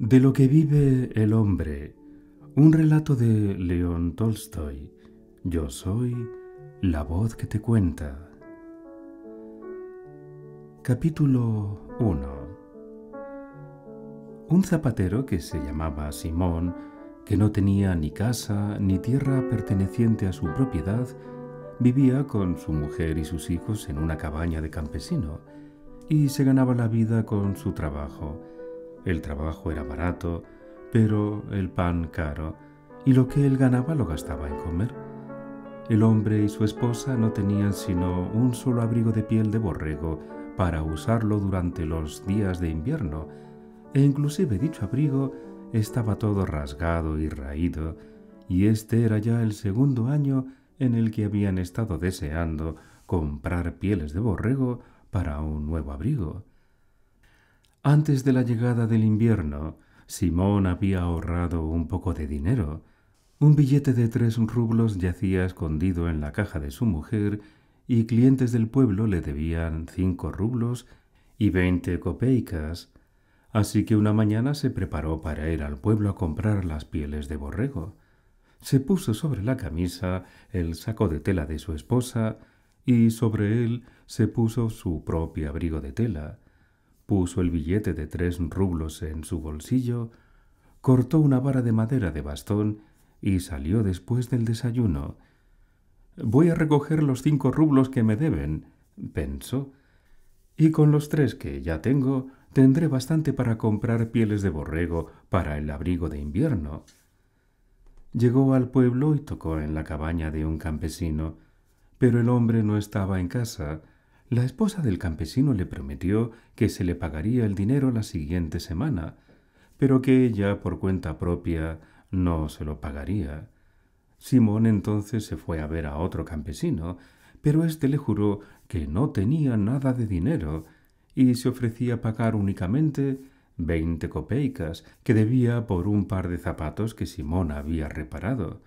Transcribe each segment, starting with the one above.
De lo que vive el hombre, un relato de León Tolstoy. Yo soy la voz que te cuenta. Capítulo 1 Un zapatero que se llamaba Simón, que no tenía ni casa ni tierra perteneciente a su propiedad, vivía con su mujer y sus hijos en una cabaña de campesino y se ganaba la vida con su trabajo el trabajo era barato, pero el pan caro, y lo que él ganaba lo gastaba en comer. El hombre y su esposa no tenían sino un solo abrigo de piel de borrego para usarlo durante los días de invierno, e inclusive dicho abrigo estaba todo rasgado y raído, y este era ya el segundo año en el que habían estado deseando comprar pieles de borrego para un nuevo abrigo. Antes de la llegada del invierno, Simón había ahorrado un poco de dinero. Un billete de tres rublos yacía escondido en la caja de su mujer y clientes del pueblo le debían cinco rublos y veinte copeicas, así que una mañana se preparó para ir al pueblo a comprar las pieles de borrego. Se puso sobre la camisa el saco de tela de su esposa y sobre él se puso su propio abrigo de tela puso el billete de tres rublos en su bolsillo, cortó una vara de madera de bastón y salió después del desayuno. Voy a recoger los cinco rublos que me deben, pensó, y con los tres que ya tengo tendré bastante para comprar pieles de borrego para el abrigo de invierno. Llegó al pueblo y tocó en la cabaña de un campesino, pero el hombre no estaba en casa, la esposa del campesino le prometió que se le pagaría el dinero la siguiente semana, pero que ella, por cuenta propia, no se lo pagaría. Simón entonces se fue a ver a otro campesino, pero éste le juró que no tenía nada de dinero y se ofrecía pagar únicamente veinte copeicas que debía por un par de zapatos que Simón había reparado.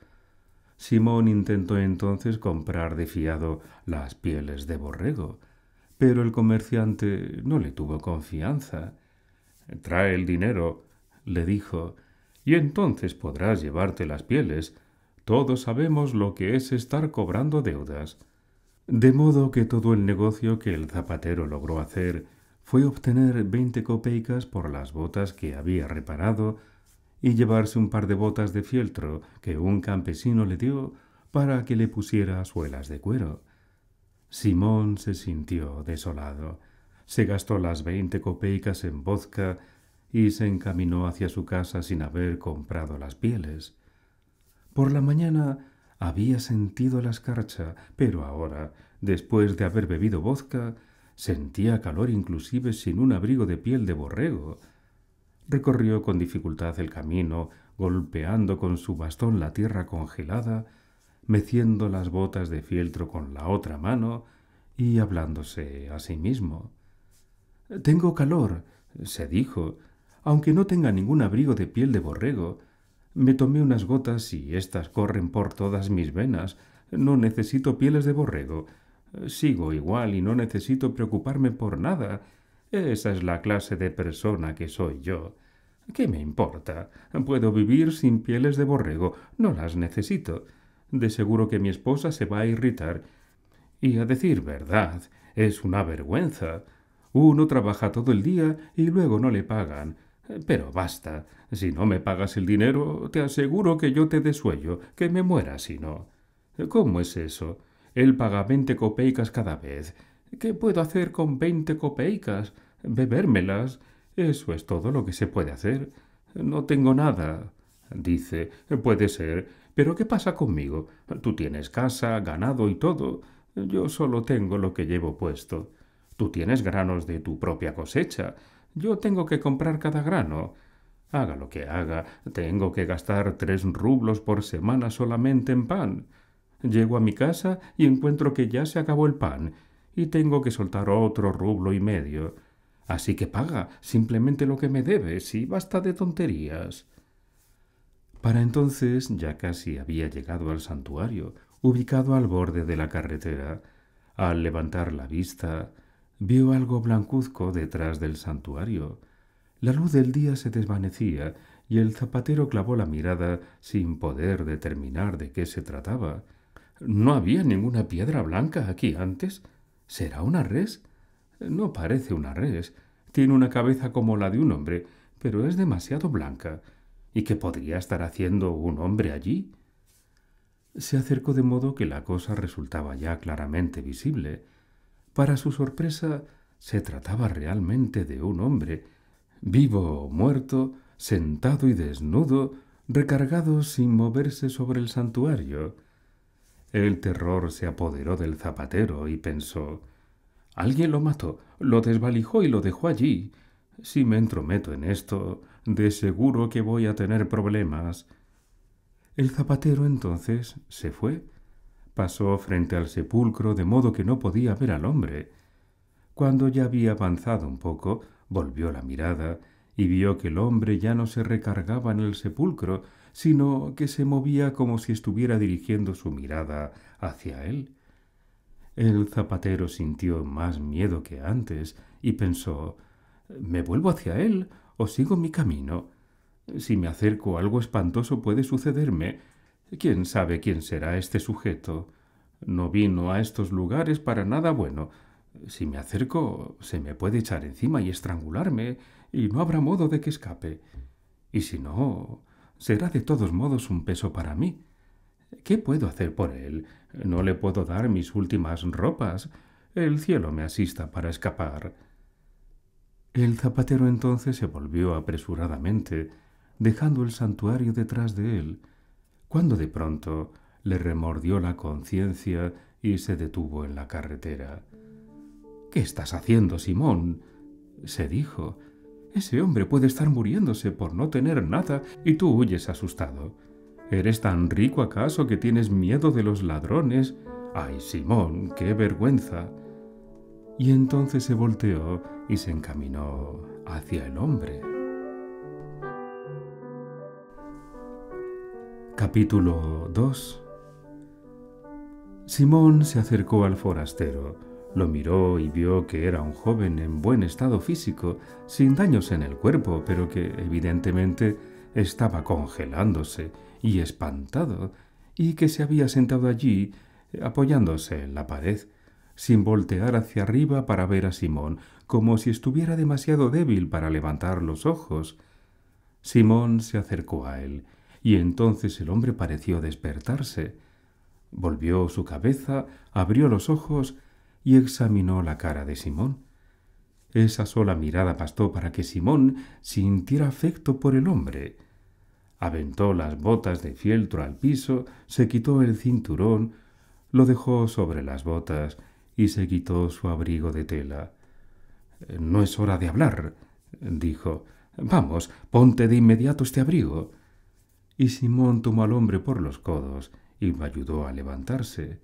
Simón intentó entonces comprar de fiado las pieles de borrego, pero el comerciante no le tuvo confianza. Trae el dinero, le dijo, y entonces podrás llevarte las pieles. Todos sabemos lo que es estar cobrando deudas. De modo que todo el negocio que el zapatero logró hacer fue obtener veinte copeicas por las botas que había reparado y llevarse un par de botas de fieltro que un campesino le dio para que le pusiera suelas de cuero. Simón se sintió desolado. Se gastó las veinte copeicas en vodka y se encaminó hacia su casa sin haber comprado las pieles. Por la mañana había sentido la escarcha, pero ahora, después de haber bebido vodka, sentía calor inclusive sin un abrigo de piel de borrego. Recorrió con dificultad el camino, golpeando con su bastón la tierra congelada meciendo las botas de fieltro con la otra mano y hablándose a sí mismo. Tengo calor, se dijo, aunque no tenga ningún abrigo de piel de borrego. Me tomé unas gotas y éstas corren por todas mis venas. No necesito pieles de borrego. Sigo igual y no necesito preocuparme por nada. Esa es la clase de persona que soy yo. ¿Qué me importa? Puedo vivir sin pieles de borrego. No las necesito. De seguro que mi esposa se va a irritar. Y a decir verdad, es una vergüenza. Uno trabaja todo el día y luego no le pagan. Pero basta. Si no me pagas el dinero, te aseguro que yo te desuello, que me muera si no. ¿Cómo es eso? Él paga veinte copeicas cada vez. ¿Qué puedo hacer con veinte copeicas? Bebérmelas. Eso es todo lo que se puede hacer. No tengo nada. Dice, puede ser, pero ¿qué pasa conmigo? Tú tienes casa, ganado y todo. Yo solo tengo lo que llevo puesto. Tú tienes granos de tu propia cosecha. Yo tengo que comprar cada grano. Haga lo que haga, tengo que gastar tres rublos por semana solamente en pan. Llego a mi casa y encuentro que ya se acabó el pan, y tengo que soltar otro rublo y medio. Así que paga simplemente lo que me debes y basta de tonterías. Para entonces ya casi había llegado al santuario, ubicado al borde de la carretera. Al levantar la vista, vio algo blancuzco detrás del santuario. La luz del día se desvanecía y el zapatero clavó la mirada sin poder determinar de qué se trataba. No había ninguna piedra blanca aquí antes. ¿Será una res? No parece una res. Tiene una cabeza como la de un hombre, pero es demasiado blanca. ¿Y qué podría estar haciendo un hombre allí? Se acercó de modo que la cosa resultaba ya claramente visible. Para su sorpresa, se trataba realmente de un hombre, vivo o muerto, sentado y desnudo, recargado sin moverse sobre el santuario. El terror se apoderó del zapatero y pensó Alguien lo mató, lo desvalijó y lo dejó allí. Si me entrometo en esto, de seguro que voy a tener problemas. El zapatero entonces se fue. Pasó frente al sepulcro de modo que no podía ver al hombre. Cuando ya había avanzado un poco, volvió la mirada y vio que el hombre ya no se recargaba en el sepulcro, sino que se movía como si estuviera dirigiendo su mirada hacia él. El zapatero sintió más miedo que antes y pensó ¿Me vuelvo hacia él o sigo mi camino. Si me acerco algo espantoso puede sucederme. ¿Quién sabe quién será este sujeto? No vino a estos lugares para nada bueno. Si me acerco, se me puede echar encima y estrangularme, y no habrá modo de que escape. Y si no, será de todos modos un peso para mí. ¿Qué puedo hacer por él? No le puedo dar mis últimas ropas. El cielo me asista para escapar. El zapatero entonces se volvió apresuradamente, dejando el santuario detrás de él, cuando de pronto le remordió la conciencia y se detuvo en la carretera. ¿Qué estás haciendo, Simón? se dijo. Ese hombre puede estar muriéndose por no tener nada y tú huyes asustado. ¿Eres tan rico acaso que tienes miedo de los ladrones? Ay, Simón, qué vergüenza y entonces se volteó y se encaminó hacia el hombre. Capítulo 2 Simón se acercó al forastero, lo miró y vio que era un joven en buen estado físico, sin daños en el cuerpo, pero que evidentemente estaba congelándose y espantado, y que se había sentado allí eh, apoyándose en la pared sin voltear hacia arriba para ver a Simón, como si estuviera demasiado débil para levantar los ojos. Simón se acercó a él, y entonces el hombre pareció despertarse. Volvió su cabeza, abrió los ojos y examinó la cara de Simón. Esa sola mirada bastó para que Simón sintiera afecto por el hombre. Aventó las botas de fieltro al piso, se quitó el cinturón, lo dejó sobre las botas y se quitó su abrigo de tela. No es hora de hablar, dijo. Vamos, ponte de inmediato este abrigo. Y Simón tomó al hombre por los codos y lo ayudó a levantarse.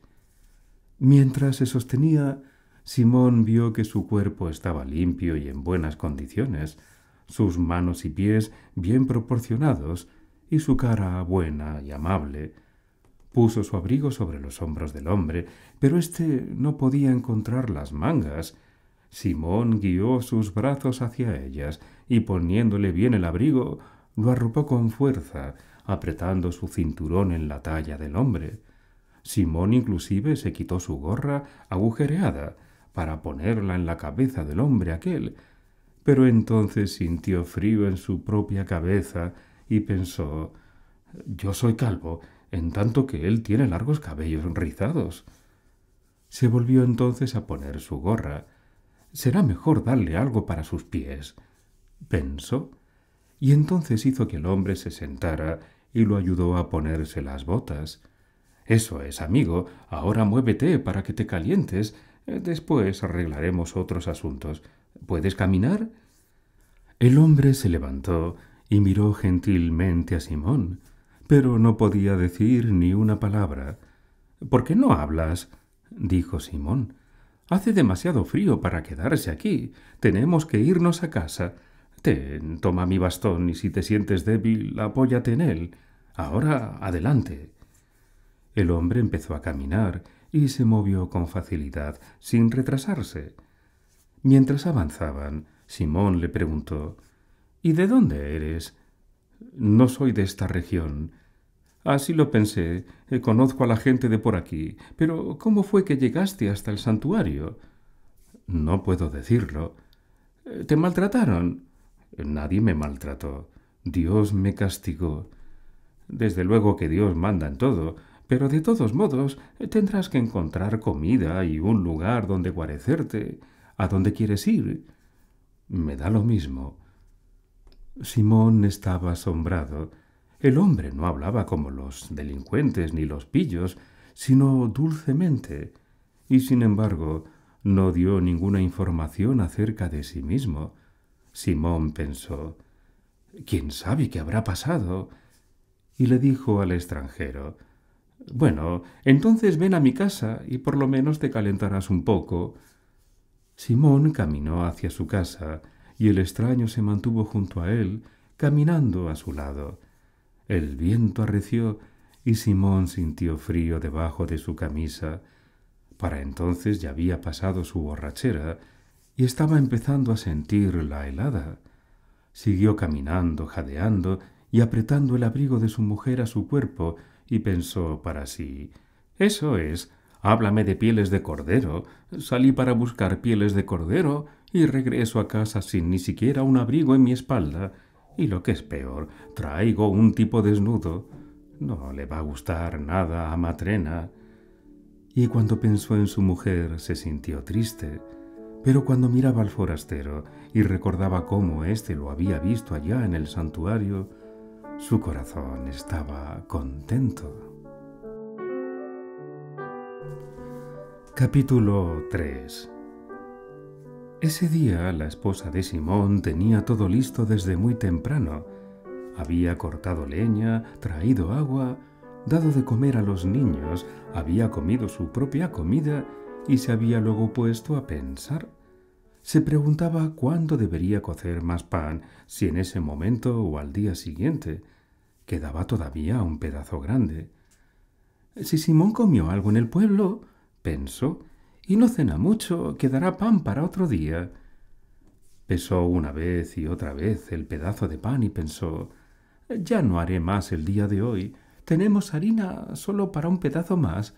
Mientras se sostenía, Simón vio que su cuerpo estaba limpio y en buenas condiciones, sus manos y pies bien proporcionados y su cara buena y amable. Puso su abrigo sobre los hombros del hombre, pero éste no podía encontrar las mangas. Simón guió sus brazos hacia ellas y poniéndole bien el abrigo, lo arropó con fuerza, apretando su cinturón en la talla del hombre. Simón inclusive se quitó su gorra agujereada para ponerla en la cabeza del hombre aquel, pero entonces sintió frío en su propia cabeza y pensó Yo soy calvo en tanto que él tiene largos cabellos rizados. Se volvió entonces a poner su gorra. Será mejor darle algo para sus pies, pensó, y entonces hizo que el hombre se sentara y lo ayudó a ponerse las botas. Eso es, amigo, ahora muévete para que te calientes. Eh, después arreglaremos otros asuntos. ¿Puedes caminar? El hombre se levantó y miró gentilmente a Simón pero no podía decir ni una palabra. —¿Por qué no hablas? —dijo Simón. —Hace demasiado frío para quedarse aquí. Tenemos que irnos a casa. Ten, toma mi bastón y si te sientes débil, apóyate en él. Ahora, adelante. El hombre empezó a caminar y se movió con facilidad, sin retrasarse. Mientras avanzaban, Simón le preguntó ¿Y de dónde eres? No soy de esta región. Así lo pensé. Eh, conozco a la gente de por aquí. Pero ¿cómo fue que llegaste hasta el santuario? No puedo decirlo. Eh, ¿Te maltrataron? Eh, nadie me maltrató. Dios me castigó. Desde luego que Dios manda en todo, pero de todos modos tendrás que encontrar comida y un lugar donde guarecerte. ¿A dónde quieres ir? Me da lo mismo. Simón estaba asombrado. El hombre no hablaba como los delincuentes ni los pillos, sino dulcemente, y sin embargo no dio ninguna información acerca de sí mismo. Simón pensó, ¿quién sabe qué habrá pasado? Y le dijo al extranjero, Bueno, entonces ven a mi casa y por lo menos te calentarás un poco. Simón caminó hacia su casa y el extraño se mantuvo junto a él, caminando a su lado. El viento arreció y Simón sintió frío debajo de su camisa. Para entonces ya había pasado su borrachera y estaba empezando a sentir la helada. Siguió caminando, jadeando y apretando el abrigo de su mujer a su cuerpo y pensó para sí Eso es, háblame de pieles de cordero. Salí para buscar pieles de cordero y regreso a casa sin ni siquiera un abrigo en mi espalda. Y lo que es peor, traigo un tipo desnudo. No le va a gustar nada a Matrena. Y cuando pensó en su mujer se sintió triste, pero cuando miraba al forastero y recordaba cómo éste lo había visto allá en el santuario, su corazón estaba contento. Capítulo 3 ese día la esposa de Simón tenía todo listo desde muy temprano. Había cortado leña, traído agua, dado de comer a los niños, había comido su propia comida y se había luego puesto a pensar. Se preguntaba cuándo debería cocer más pan, si en ese momento o al día siguiente. Quedaba todavía un pedazo grande. Si Simón comió algo en el pueblo, pensó, y no cena mucho, quedará pan para otro día. Pesó una vez y otra vez el pedazo de pan y pensó Ya no haré más el día de hoy. Tenemos harina solo para un pedazo más.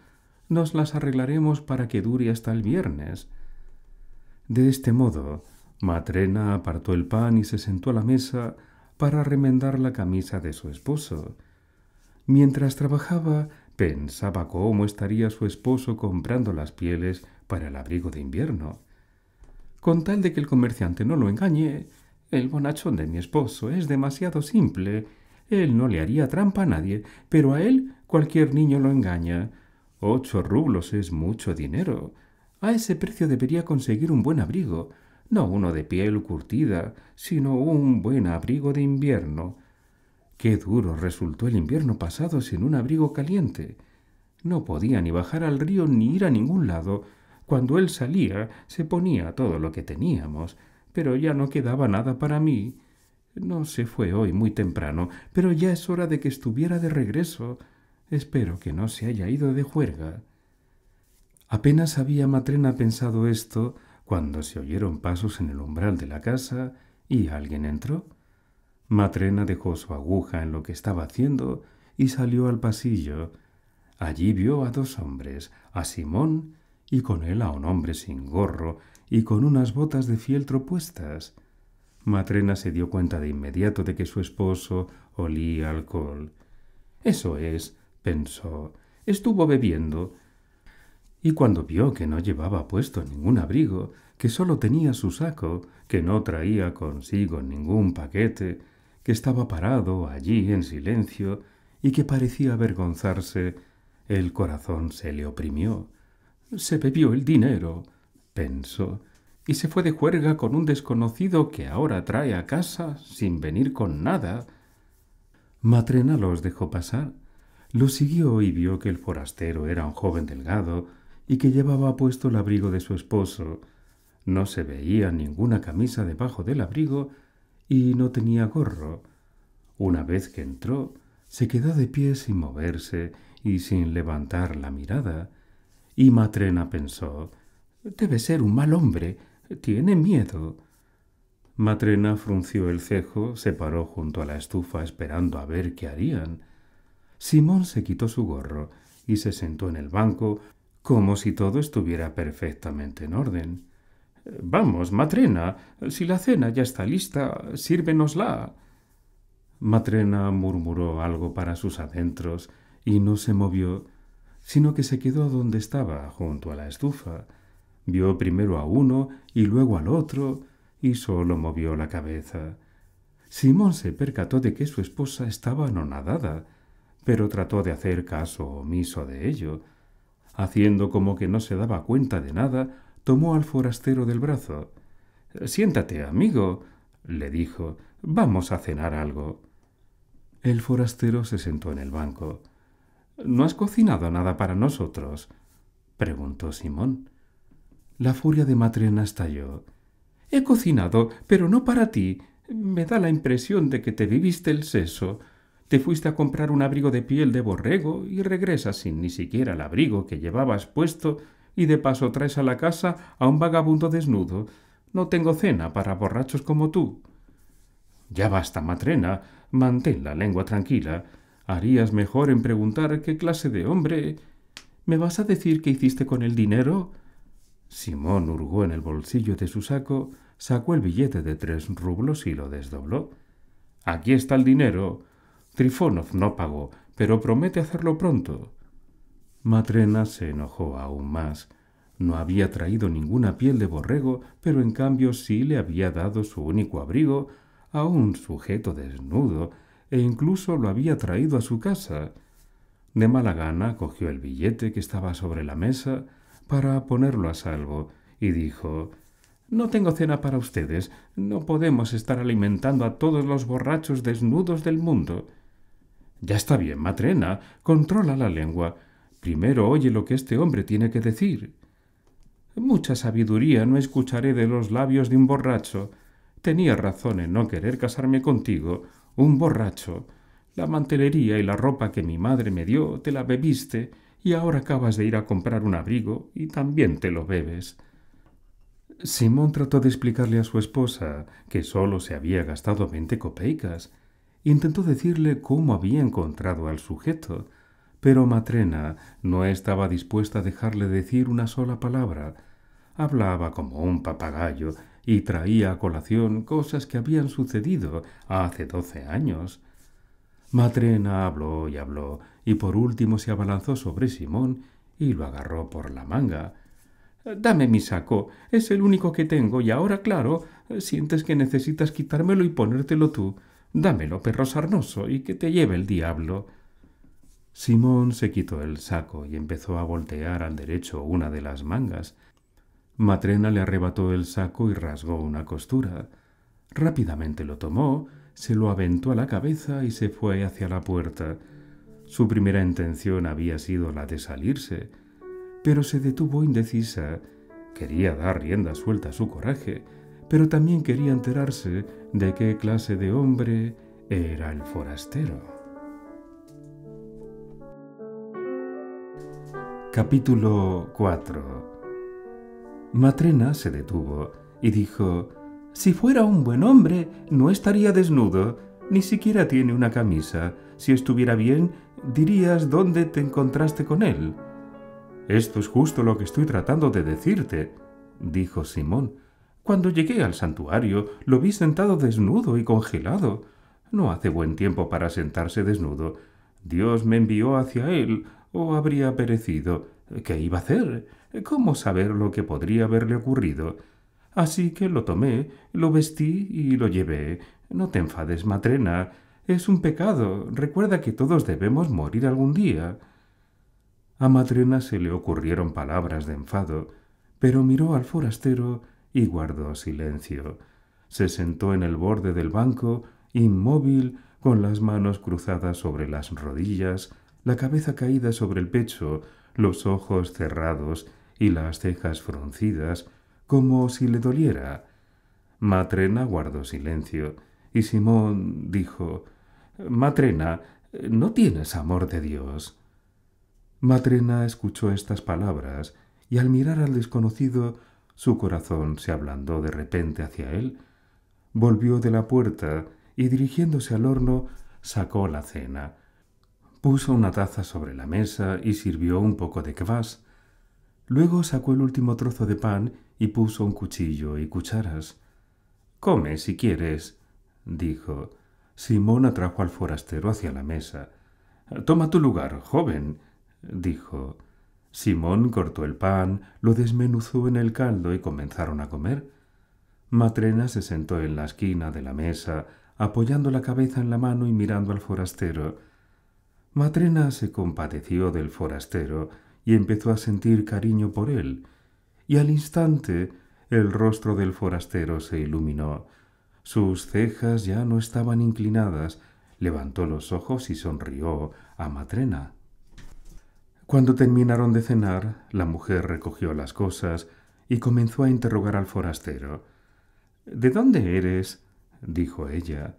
Nos las arreglaremos para que dure hasta el viernes. De este modo, Matrena apartó el pan y se sentó a la mesa para remendar la camisa de su esposo. Mientras trabajaba, pensaba cómo estaría su esposo comprando las pieles para el abrigo de invierno. Con tal de que el comerciante no lo engañe, el bonachón de mi esposo es demasiado simple. Él no le haría trampa a nadie, pero a él cualquier niño lo engaña. Ocho rublos es mucho dinero. A ese precio debería conseguir un buen abrigo, no uno de piel curtida, sino un buen abrigo de invierno. Qué duro resultó el invierno pasado sin un abrigo caliente. No podía ni bajar al río ni ir a ningún lado, cuando él salía, se ponía todo lo que teníamos, pero ya no quedaba nada para mí. No se fue hoy muy temprano, pero ya es hora de que estuviera de regreso. Espero que no se haya ido de juerga. Apenas había Matrena pensado esto cuando se oyeron pasos en el umbral de la casa y alguien entró. Matrena dejó su aguja en lo que estaba haciendo y salió al pasillo. Allí vio a dos hombres, a Simón y con él a un hombre sin gorro y con unas botas de fieltro puestas. Matrena se dio cuenta de inmediato de que su esposo olía alcohol. Eso es, pensó, estuvo bebiendo. Y cuando vio que no llevaba puesto ningún abrigo, que sólo tenía su saco, que no traía consigo ningún paquete, que estaba parado allí en silencio y que parecía avergonzarse, el corazón se le oprimió se bebió el dinero, pensó, y se fue de juerga con un desconocido que ahora trae a casa sin venir con nada. Matrena los dejó pasar. Lo siguió y vio que el forastero era un joven delgado y que llevaba puesto el abrigo de su esposo. No se veía ninguna camisa debajo del abrigo y no tenía gorro. Una vez que entró, se quedó de pie sin moverse y sin levantar la mirada y Matrena pensó Debe ser un mal hombre. Tiene miedo. Matrena frunció el cejo, se paró junto a la estufa esperando a ver qué harían. Simón se quitó su gorro y se sentó en el banco como si todo estuviera perfectamente en orden. Vamos, Matrena, si la cena ya está lista, sírvenosla. Matrena murmuró algo para sus adentros y no se movió sino que se quedó donde estaba, junto a la estufa. Vio primero a uno y luego al otro, y sólo movió la cabeza. Simón se percató de que su esposa estaba anonadada, pero trató de hacer caso omiso de ello. Haciendo como que no se daba cuenta de nada, tomó al forastero del brazo. Siéntate, amigo, le dijo, vamos a cenar algo. El forastero se sentó en el banco. ¿No has cocinado nada para nosotros? preguntó Simón. La furia de Matrena estalló. He cocinado, pero no para ti. Me da la impresión de que te viviste el seso. Te fuiste a comprar un abrigo de piel de borrego y regresas sin ni siquiera el abrigo que llevabas puesto y de paso traes a la casa a un vagabundo desnudo. No tengo cena para borrachos como tú. Ya basta, Matrena. Mantén la lengua tranquila. Harías mejor en preguntar qué clase de hombre. ¿Me vas a decir qué hiciste con el dinero? Simón hurgó en el bolsillo de su saco, sacó el billete de tres rublos y lo desdobló. Aquí está el dinero. Trifonov no pagó, pero promete hacerlo pronto. Matrena se enojó aún más. No había traído ninguna piel de borrego, pero en cambio sí le había dado su único abrigo a un sujeto desnudo e incluso lo había traído a su casa. De mala gana cogió el billete que estaba sobre la mesa para ponerlo a salvo y dijo No tengo cena para ustedes. No podemos estar alimentando a todos los borrachos desnudos del mundo. Ya está bien, Matrena. Controla la lengua. Primero oye lo que este hombre tiene que decir. Mucha sabiduría no escucharé de los labios de un borracho. Tenía razón en no querer casarme contigo, un borracho, la mantelería y la ropa que mi madre me dio te la bebiste y ahora acabas de ir a comprar un abrigo y también te lo bebes. Simón trató de explicarle a su esposa que sólo se había gastado veinte copeicas. Intentó decirle cómo había encontrado al sujeto, pero Matrena no estaba dispuesta a dejarle decir una sola palabra. Hablaba como un papagayo y traía a colación cosas que habían sucedido hace doce años. Matrena habló y habló, y por último se abalanzó sobre Simón y lo agarró por la manga. Dame mi saco, es el único que tengo, y ahora, claro, sientes que necesitas quitármelo y ponértelo tú. Dámelo, perro sarnoso, y que te lleve el diablo. Simón se quitó el saco y empezó a voltear al derecho una de las mangas. Matrena le arrebató el saco y rasgó una costura. Rápidamente lo tomó, se lo aventó a la cabeza y se fue hacia la puerta. Su primera intención había sido la de salirse, pero se detuvo indecisa. Quería dar rienda suelta a su coraje, pero también quería enterarse de qué clase de hombre era el forastero. Capítulo 4 Matrena se detuvo y dijo, Si fuera un buen hombre, no estaría desnudo, ni siquiera tiene una camisa. Si estuviera bien, dirías dónde te encontraste con él. Esto es justo lo que estoy tratando de decirte, dijo Simón. Cuando llegué al santuario, lo vi sentado desnudo y congelado. No hace buen tiempo para sentarse desnudo. Dios me envió hacia él, o habría perecido. ¿Qué iba a hacer? ¿Cómo saber lo que podría haberle ocurrido? Así que lo tomé, lo vestí y lo llevé. No te enfades, Matrena. Es un pecado. Recuerda que todos debemos morir algún día. A Matrena se le ocurrieron palabras de enfado, pero miró al forastero y guardó silencio. Se sentó en el borde del banco, inmóvil, con las manos cruzadas sobre las rodillas, la cabeza caída sobre el pecho, los ojos cerrados y las cejas fruncidas, como si le doliera. Matrena guardó silencio, y Simón dijo Matrena, ¿no tienes amor de Dios? Matrena escuchó estas palabras, y al mirar al desconocido, su corazón se ablandó de repente hacia él. Volvió de la puerta y dirigiéndose al horno, sacó la cena. Puso una taza sobre la mesa y sirvió un poco de kvass. Luego sacó el último trozo de pan y puso un cuchillo y cucharas. Come si quieres, dijo. Simón atrajo al forastero hacia la mesa. Toma tu lugar, joven, dijo. Simón cortó el pan, lo desmenuzó en el caldo y comenzaron a comer. Matrena se sentó en la esquina de la mesa, apoyando la cabeza en la mano y mirando al forastero. Matrena se compadeció del forastero, y empezó a sentir cariño por él, y al instante el rostro del forastero se iluminó. Sus cejas ya no estaban inclinadas, levantó los ojos y sonrió a Matrena. Cuando terminaron de cenar, la mujer recogió las cosas y comenzó a interrogar al forastero. ¿De dónde eres? dijo ella.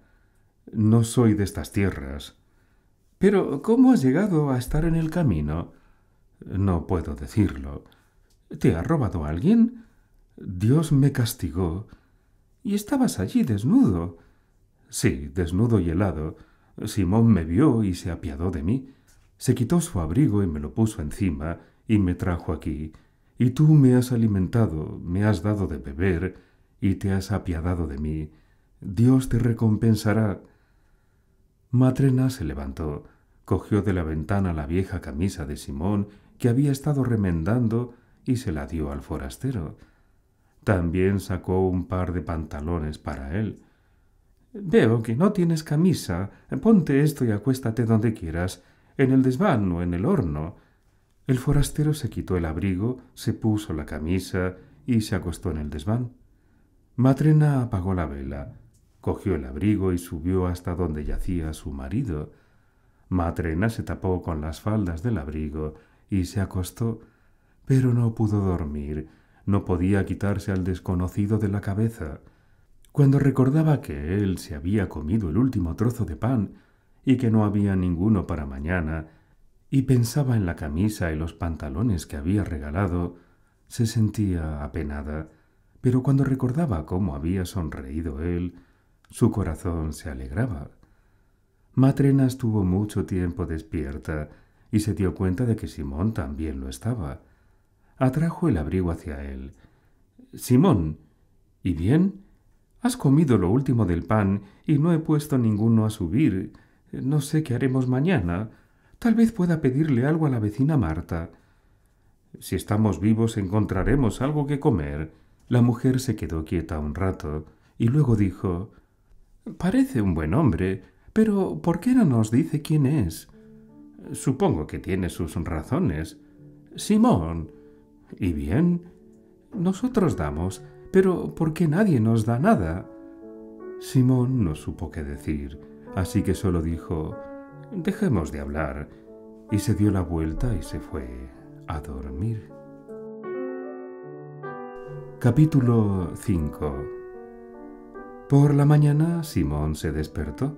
No soy de estas tierras. Pero ¿cómo has llegado a estar en el camino? No puedo decirlo. ¿Te ha robado alguien? Dios me castigó. Y estabas allí desnudo. Sí, desnudo y helado. Simón me vio y se apiadó de mí. Se quitó su abrigo y me lo puso encima y me trajo aquí. Y tú me has alimentado, me has dado de beber y te has apiadado de mí. Dios te recompensará. Matrena se levantó, cogió de la ventana la vieja camisa de Simón que había estado remendando y se la dio al forastero. También sacó un par de pantalones para él. Veo que no tienes camisa. Ponte esto y acuéstate donde quieras, en el desván o en el horno. El forastero se quitó el abrigo, se puso la camisa y se acostó en el desván. Matrena apagó la vela, cogió el abrigo y subió hasta donde yacía su marido. Matrena se tapó con las faldas del abrigo y se acostó, pero no pudo dormir, no podía quitarse al desconocido de la cabeza. Cuando recordaba que él se había comido el último trozo de pan y que no había ninguno para mañana, y pensaba en la camisa y los pantalones que había regalado, se sentía apenada, pero cuando recordaba cómo había sonreído él, su corazón se alegraba. Matrena estuvo mucho tiempo despierta, y se dio cuenta de que Simón también lo estaba. Atrajo el abrigo hacia él. Simón, ¿y bien? Has comido lo último del pan y no he puesto ninguno a subir. No sé qué haremos mañana. Tal vez pueda pedirle algo a la vecina Marta. Si estamos vivos encontraremos algo que comer. La mujer se quedó quieta un rato y luego dijo Parece un buen hombre, pero ¿por qué no nos dice quién es? Supongo que tiene sus razones. Simón. ¿Y bien? Nosotros damos, pero ¿por qué nadie nos da nada? Simón no supo qué decir, así que solo dijo Dejemos de hablar, y se dio la vuelta y se fue a dormir. Capítulo 5 Por la mañana Simón se despertó.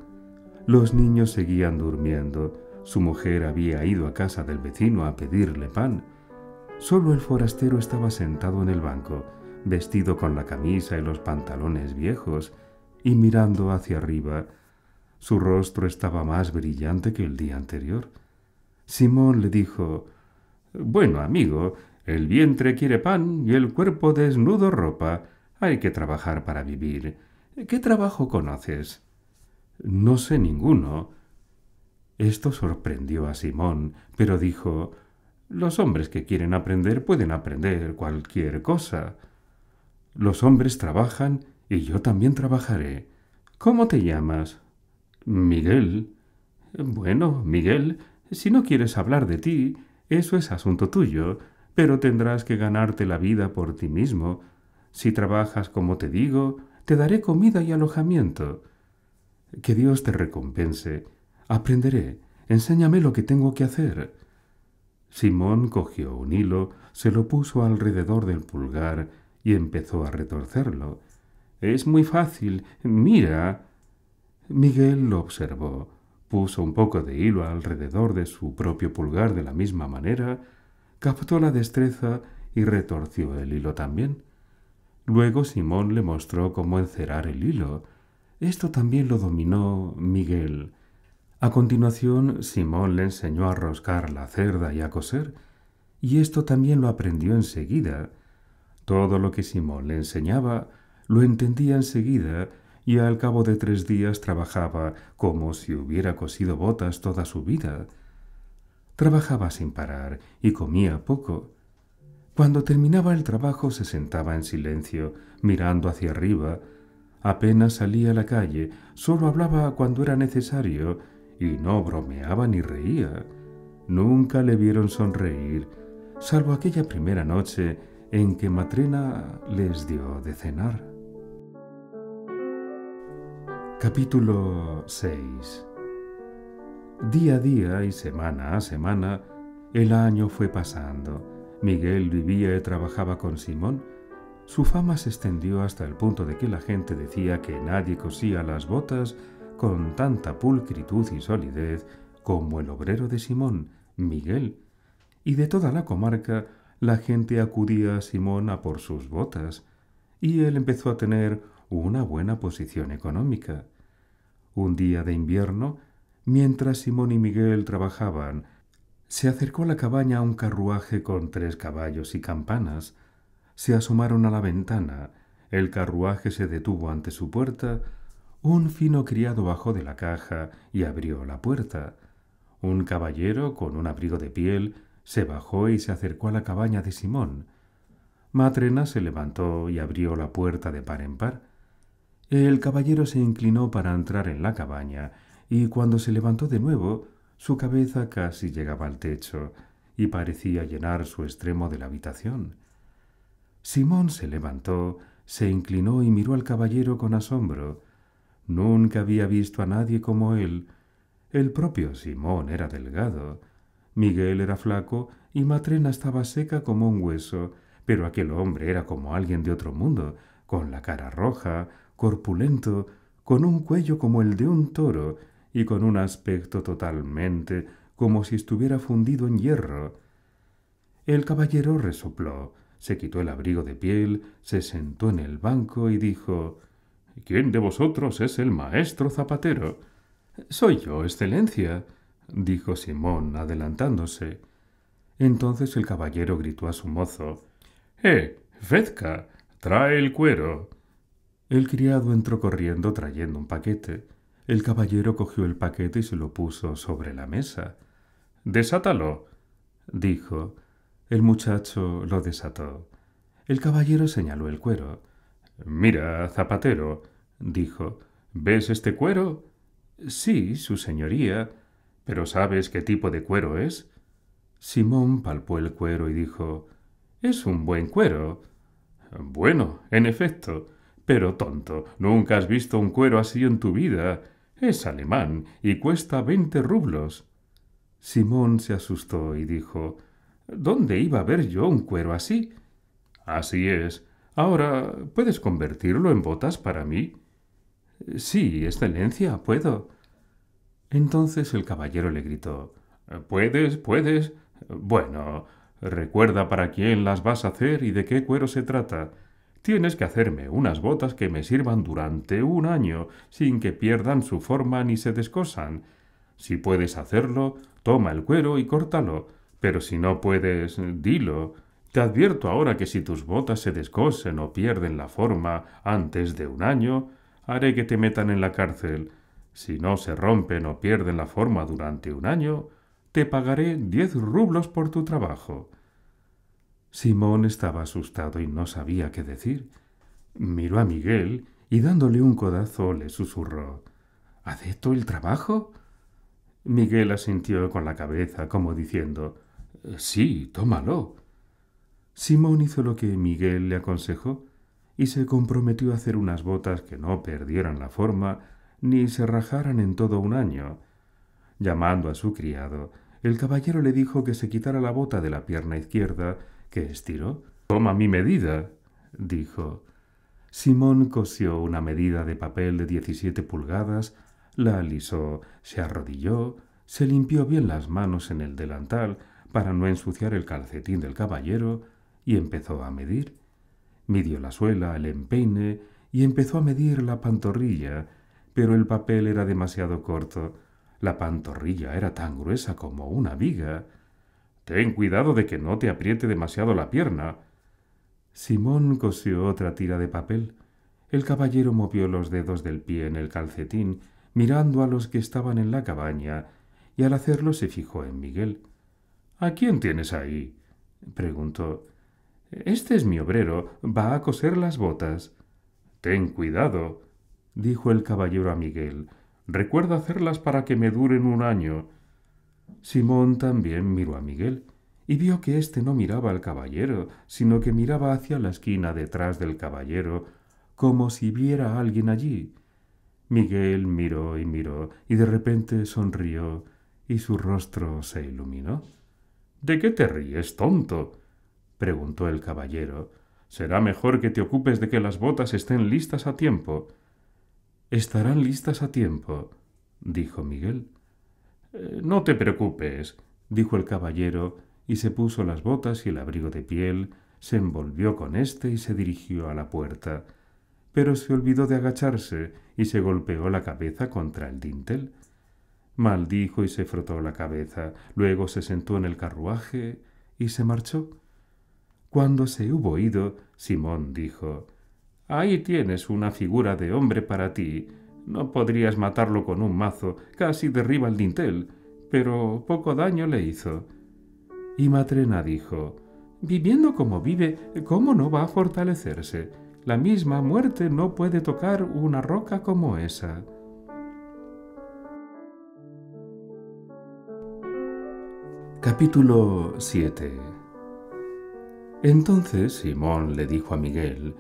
Los niños seguían durmiendo, su mujer había ido a casa del vecino a pedirle pan. Solo el forastero estaba sentado en el banco, vestido con la camisa y los pantalones viejos, y mirando hacia arriba. Su rostro estaba más brillante que el día anterior. Simón le dijo Bueno, amigo, el vientre quiere pan y el cuerpo desnudo ropa. Hay que trabajar para vivir. ¿Qué trabajo conoces? No sé ninguno, esto sorprendió a Simón, pero dijo, Los hombres que quieren aprender pueden aprender cualquier cosa. Los hombres trabajan y yo también trabajaré. ¿Cómo te llamas? Miguel. Bueno, Miguel, si no quieres hablar de ti, eso es asunto tuyo, pero tendrás que ganarte la vida por ti mismo. Si trabajas como te digo, te daré comida y alojamiento. Que Dios te recompense. Aprenderé. Enséñame lo que tengo que hacer. Simón cogió un hilo, se lo puso alrededor del pulgar y empezó a retorcerlo. Es muy fácil. Mira. Miguel lo observó, puso un poco de hilo alrededor de su propio pulgar de la misma manera, captó la destreza y retorció el hilo también. Luego Simón le mostró cómo encerar el hilo. Esto también lo dominó Miguel. A continuación, Simón le enseñó a roscar la cerda y a coser, y esto también lo aprendió enseguida. Todo lo que Simón le enseñaba lo entendía enseguida y al cabo de tres días trabajaba como si hubiera cosido botas toda su vida. Trabajaba sin parar y comía poco. Cuando terminaba el trabajo se sentaba en silencio, mirando hacia arriba. Apenas salía a la calle, solo hablaba cuando era necesario y no bromeaba ni reía. Nunca le vieron sonreír, salvo aquella primera noche en que Matrena les dio de cenar. Capítulo 6 Día a día y semana a semana, el año fue pasando. Miguel vivía y trabajaba con Simón. Su fama se extendió hasta el punto de que la gente decía que nadie cosía las botas con tanta pulcritud y solidez como el obrero de Simón, Miguel, y de toda la comarca la gente acudía a Simón a por sus botas, y él empezó a tener una buena posición económica. Un día de invierno, mientras Simón y Miguel trabajaban, se acercó la cabaña un carruaje con tres caballos y campanas. Se asomaron a la ventana. El carruaje se detuvo ante su puerta un fino criado bajó de la caja y abrió la puerta. Un caballero con un abrigo de piel se bajó y se acercó a la cabaña de Simón. Matrena se levantó y abrió la puerta de par en par. El caballero se inclinó para entrar en la cabaña, y cuando se levantó de nuevo, su cabeza casi llegaba al techo y parecía llenar su extremo de la habitación. Simón se levantó, se inclinó y miró al caballero con asombro. Nunca había visto a nadie como él. El propio Simón era delgado, Miguel era flaco y Matrena estaba seca como un hueso, pero aquel hombre era como alguien de otro mundo, con la cara roja, corpulento, con un cuello como el de un toro y con un aspecto totalmente como si estuviera fundido en hierro. El caballero resopló, se quitó el abrigo de piel, se sentó en el banco y dijo ¿Quién de vosotros es el maestro zapatero? Soy yo, Excelencia, dijo Simón, adelantándose. Entonces el caballero gritó a su mozo Eh, Fezca, trae el cuero. El criado entró corriendo trayendo un paquete. El caballero cogió el paquete y se lo puso sobre la mesa. Desátalo, dijo. El muchacho lo desató. El caballero señaló el cuero. Mira, zapatero, dijo, ¿ves este cuero? Sí, su señoría. ¿Pero sabes qué tipo de cuero es? Simón palpó el cuero y dijo, Es un buen cuero. Bueno, en efecto. Pero, tonto, nunca has visto un cuero así en tu vida. Es alemán y cuesta veinte rublos. Simón se asustó y dijo, ¿Dónde iba a ver yo un cuero así? Así es. Ahora, ¿puedes convertirlo en botas para mí? Sí, Excelencia, puedo. Entonces el caballero le gritó Puedes, puedes. Bueno, recuerda para quién las vas a hacer y de qué cuero se trata. Tienes que hacerme unas botas que me sirvan durante un año, sin que pierdan su forma ni se descosan. Si puedes hacerlo, toma el cuero y córtalo, pero si no puedes, dilo. Te advierto ahora que si tus botas se descosen o pierden la forma antes de un año, haré que te metan en la cárcel. Si no se rompen o pierden la forma durante un año, te pagaré diez rublos por tu trabajo. Simón estaba asustado y no sabía qué decir. Miró a Miguel y dándole un codazo le susurró ¿Acepto el trabajo? Miguel asintió con la cabeza como diciendo Sí, tómalo. Simón hizo lo que Miguel le aconsejó y se comprometió a hacer unas botas que no perdieran la forma ni se rajaran en todo un año. Llamando a su criado, el caballero le dijo que se quitara la bota de la pierna izquierda, que estiró. Toma mi medida, dijo. Simón cosió una medida de papel de diecisiete pulgadas, la alisó, se arrodilló, se limpió bien las manos en el delantal para no ensuciar el calcetín del caballero y empezó a medir. Midió la suela, el empeine y empezó a medir la pantorrilla, pero el papel era demasiado corto. La pantorrilla era tan gruesa como una viga. Ten cuidado de que no te apriete demasiado la pierna. Simón cosió otra tira de papel. El caballero movió los dedos del pie en el calcetín, mirando a los que estaban en la cabaña, y al hacerlo se fijó en Miguel. ¿A quién tienes ahí? preguntó. Este es mi obrero, va a coser las botas. Ten cuidado, dijo el caballero a Miguel. Recuerda hacerlas para que me duren un año. Simón también miró a Miguel y vio que éste no miraba al caballero, sino que miraba hacia la esquina detrás del caballero, como si viera a alguien allí. Miguel miró y miró, y de repente sonrió, y su rostro se iluminó. ¿De qué te ríes, tonto? preguntó el caballero, será mejor que te ocupes de que las botas estén listas a tiempo. Estarán listas a tiempo, dijo Miguel. Eh, no te preocupes, dijo el caballero, y se puso las botas y el abrigo de piel, se envolvió con éste y se dirigió a la puerta. Pero se olvidó de agacharse y se golpeó la cabeza contra el dintel. Maldijo y se frotó la cabeza, luego se sentó en el carruaje y se marchó. Cuando se hubo ido, Simón dijo, Ahí tienes una figura de hombre para ti. No podrías matarlo con un mazo, casi derriba el dintel, pero poco daño le hizo. Y Matrena dijo, Viviendo como vive, ¿cómo no va a fortalecerse? La misma muerte no puede tocar una roca como esa. Capítulo 7 entonces Simón le dijo a Miguel,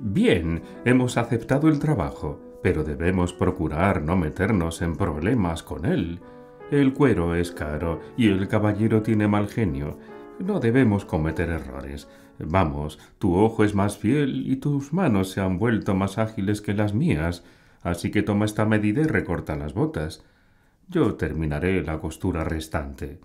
Bien, hemos aceptado el trabajo, pero debemos procurar no meternos en problemas con él. El cuero es caro y el caballero tiene mal genio. No debemos cometer errores. Vamos, tu ojo es más fiel y tus manos se han vuelto más ágiles que las mías, así que toma esta medida y recorta las botas. Yo terminaré la costura restante.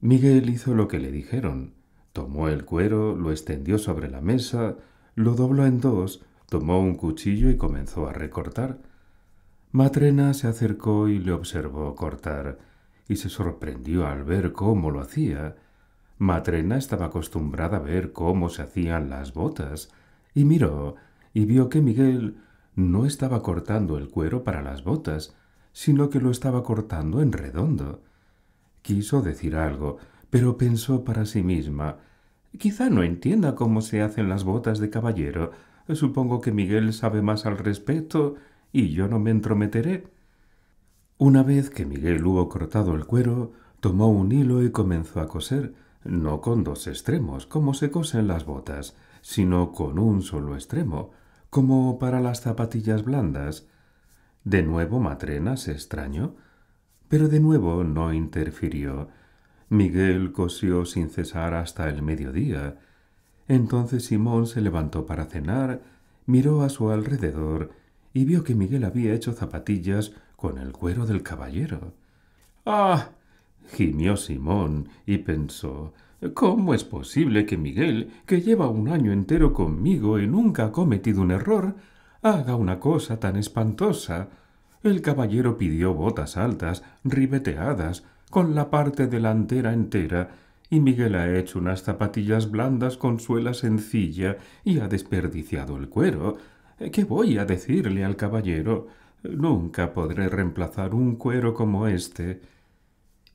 Miguel hizo lo que le dijeron. Tomó el cuero, lo extendió sobre la mesa, lo dobló en dos, tomó un cuchillo y comenzó a recortar. Matrena se acercó y le observó cortar, y se sorprendió al ver cómo lo hacía. Matrena estaba acostumbrada a ver cómo se hacían las botas, y miró y vio que Miguel no estaba cortando el cuero para las botas, sino que lo estaba cortando en redondo. Quiso decir algo, pero pensó para sí misma Quizá no entienda cómo se hacen las botas de caballero. Supongo que Miguel sabe más al respecto y yo no me entrometeré. Una vez que Miguel hubo cortado el cuero, tomó un hilo y comenzó a coser, no con dos extremos, como se cosen las botas, sino con un solo extremo, como para las zapatillas blandas. De nuevo Matrena se extrañó, pero de nuevo no interfirió Miguel cosió sin cesar hasta el mediodía. Entonces Simón se levantó para cenar, miró a su alrededor y vio que Miguel había hecho zapatillas con el cuero del caballero. ¡Ah! gimió Simón y pensó ¿Cómo es posible que Miguel, que lleva un año entero conmigo y nunca ha cometido un error, haga una cosa tan espantosa? El caballero pidió botas altas, ribeteadas, con la parte delantera entera, y Miguel ha hecho unas zapatillas blandas con suela sencilla y ha desperdiciado el cuero. Eh, ¿Qué voy a decirle al caballero? Nunca podré reemplazar un cuero como este.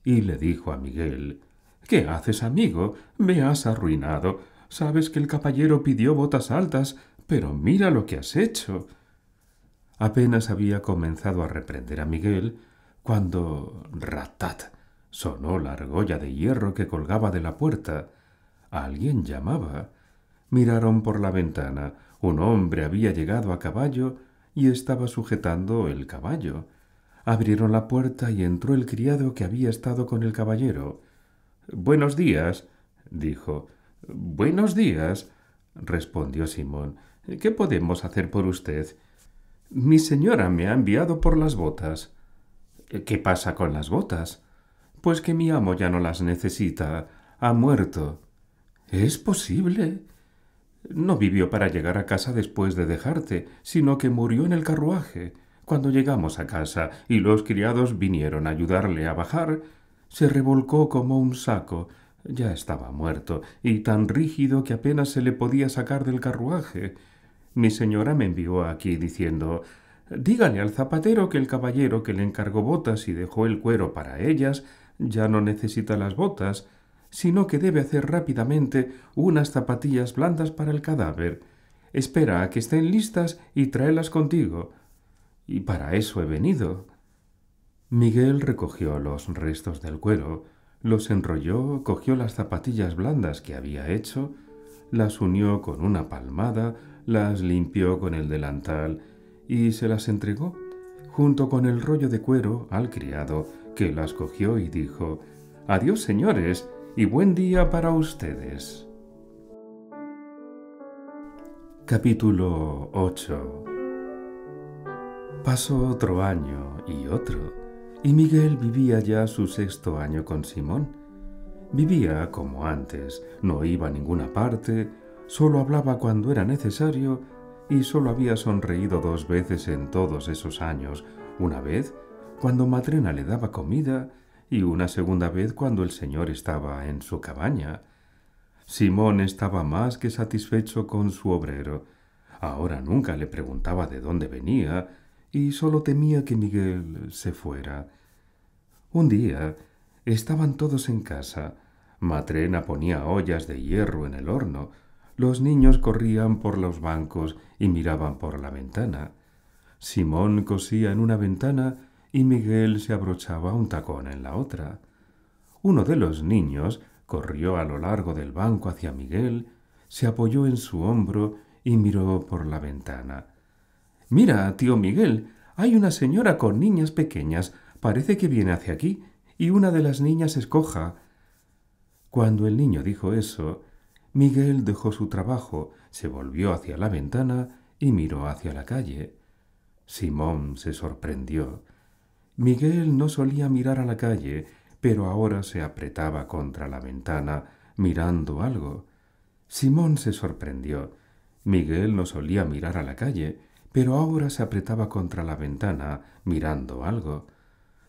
Y le dijo a Miguel ¿Qué haces, amigo? Me has arruinado. Sabes que el caballero pidió botas altas, pero mira lo que has hecho. Apenas había comenzado a reprender a Miguel cuando ratat Sonó la argolla de hierro que colgaba de la puerta. Alguien llamaba. Miraron por la ventana. Un hombre había llegado a caballo y estaba sujetando el caballo. Abrieron la puerta y entró el criado que había estado con el caballero. Buenos días, dijo. Buenos días, respondió Simón. ¿Qué podemos hacer por usted? Mi señora me ha enviado por las botas. ¿Qué pasa con las botas? pues que mi amo ya no las necesita. Ha muerto. ¿Es posible? No vivió para llegar a casa después de dejarte, sino que murió en el carruaje. Cuando llegamos a casa y los criados vinieron a ayudarle a bajar, se revolcó como un saco. Ya estaba muerto y tan rígido que apenas se le podía sacar del carruaje. Mi señora me envió aquí diciendo Dígale al zapatero que el caballero que le encargó botas y dejó el cuero para ellas ya no necesita las botas, sino que debe hacer rápidamente unas zapatillas blandas para el cadáver. Espera a que estén listas y tráelas contigo. Y para eso he venido. Miguel recogió los restos del cuero, los enrolló, cogió las zapatillas blandas que había hecho, las unió con una palmada, las limpió con el delantal y se las entregó, junto con el rollo de cuero, al criado, que las cogió y dijo, Adiós señores, y buen día para ustedes. Capítulo 8 Pasó otro año y otro, y Miguel vivía ya su sexto año con Simón. Vivía como antes, no iba a ninguna parte, solo hablaba cuando era necesario y solo había sonreído dos veces en todos esos años, una vez cuando Matrena le daba comida y una segunda vez cuando el señor estaba en su cabaña. Simón estaba más que satisfecho con su obrero. Ahora nunca le preguntaba de dónde venía y sólo temía que Miguel se fuera. Un día estaban todos en casa. Matrena ponía ollas de hierro en el horno. Los niños corrían por los bancos y miraban por la ventana. Simón cosía en una ventana y Miguel se abrochaba un tacón en la otra. Uno de los niños corrió a lo largo del banco hacia Miguel, se apoyó en su hombro y miró por la ventana. Mira, tío Miguel, hay una señora con niñas pequeñas. Parece que viene hacia aquí, y una de las niñas escoja. Cuando el niño dijo eso, Miguel dejó su trabajo, se volvió hacia la ventana y miró hacia la calle. Simón se sorprendió. Miguel no solía mirar a la calle, pero ahora se apretaba contra la ventana mirando algo. Simón se sorprendió. Miguel no solía mirar a la calle, pero ahora se apretaba contra la ventana mirando algo.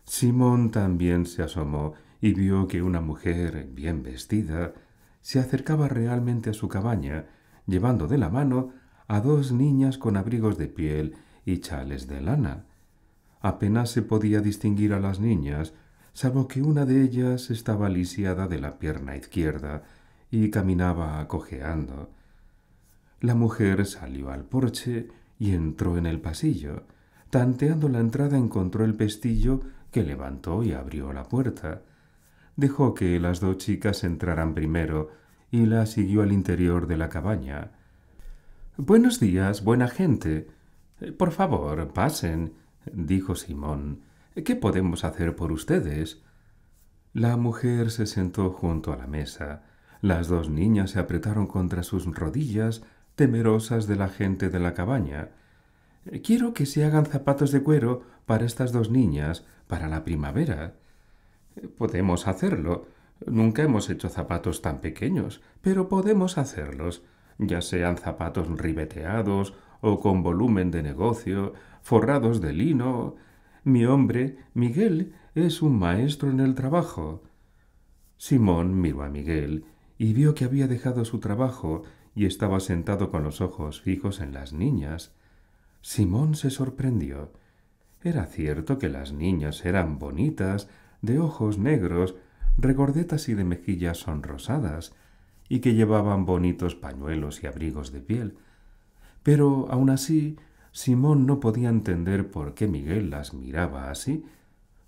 Simón también se asomó y vio que una mujer bien vestida se acercaba realmente a su cabaña, llevando de la mano a dos niñas con abrigos de piel y chales de lana. Apenas se podía distinguir a las niñas, salvo que una de ellas estaba lisiada de la pierna izquierda y caminaba cojeando. La mujer salió al porche y entró en el pasillo. Tanteando la entrada encontró el pestillo que levantó y abrió la puerta. Dejó que las dos chicas entraran primero y la siguió al interior de la cabaña. Buenos días, buena gente. Por favor, pasen dijo Simón, ¿qué podemos hacer por ustedes? La mujer se sentó junto a la mesa. Las dos niñas se apretaron contra sus rodillas, temerosas de la gente de la cabaña. Quiero que se hagan zapatos de cuero para estas dos niñas, para la primavera. Podemos hacerlo. Nunca hemos hecho zapatos tan pequeños, pero podemos hacerlos, ya sean zapatos ribeteados o con volumen de negocio, forrados de lino. Mi hombre, Miguel, es un maestro en el trabajo. Simón miró a Miguel y vio que había dejado su trabajo y estaba sentado con los ojos fijos en las niñas. Simón se sorprendió. Era cierto que las niñas eran bonitas, de ojos negros, regordetas y de mejillas sonrosadas, y que llevaban bonitos pañuelos y abrigos de piel, pero aun así, Simón no podía entender por qué Miguel las miraba así,